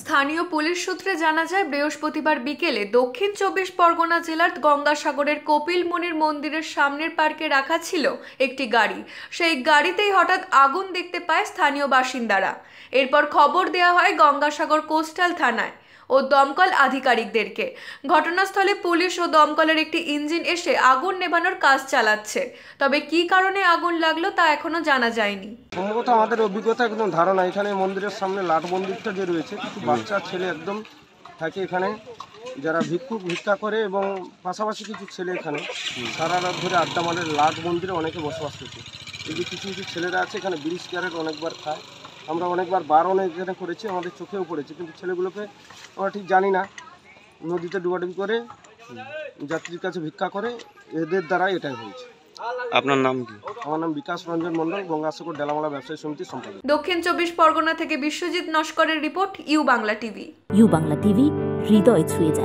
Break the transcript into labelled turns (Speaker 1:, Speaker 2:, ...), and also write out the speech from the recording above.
Speaker 1: স্থানীয় পুলিশ সূত্রে জানা যায় বৃহস্পতিবার বিকেলে দক্ষিণ চব্বিশ পরগনা জেলার গঙ্গাসাগরের কপিল মুনির মন্দিরের সামনের পার্কে রাখা ছিল একটি গাড়ি সেই গাড়িতেই হঠাৎ আগুন দেখতে পায় স্থানীয় বাসিন্দারা এরপর খবর দেয়া হয় গঙ্গাসাগর কোস্টাল থানায় ও দমকল আধিকারিকদেরকে ঘটনাস্থলে পুলিশ ও দমকলের একটি ইঞ্জিন এসে আগুন নেভানোর কাজ চালাচ্ছে তবে কি কারণে আগুন লাগলো তা এখনো জানা যায়নি
Speaker 2: সম্ভবত আমাদের অভিজ্ঞতা একদম ধারণা এখানে মন্দিরের সামনে লাট মন্দিরটা যে রয়েছে কিছু বাচ্চা ছেলে একদম থাকে এখানে যারা ভিক্ষুক ভিক্ষা করে এবং পাশাপাশি কিছু ছেলে এখানে সারা রাত ধরে আড্ডা মারের লাট মন্দিরে অনেকে বসবাস করছে এই যে কিছু কিছু ছেলেরা আছে এখানে ব্রিজ ক্যারেট অনেকবার খায় আমরা অনেকবার বারণ এখানে করেছি আমাদের চোখেও পড়েছে কিন্তু ছেলেগুলোকে আমরা ঠিক জানি না নদীতে ডুবাডুবি করে যাত্রীর কাছে ভিক্ষা করে এদের দ্বারাই এটাই হয়েছে আপনার নাম কি আমার নাম বিকাশ রঞ্জন মন্ডল গঙ্গাসাগর ডেলামালা ব্যবসায়ী সমিতি সম্পাদক
Speaker 1: দক্ষিণ চব্বিশ পরগনা থেকে বিশ্বজিৎ নস্করের report U Bangla TV
Speaker 2: U Bangla TV হৃদয় ছুঁয়ে যায়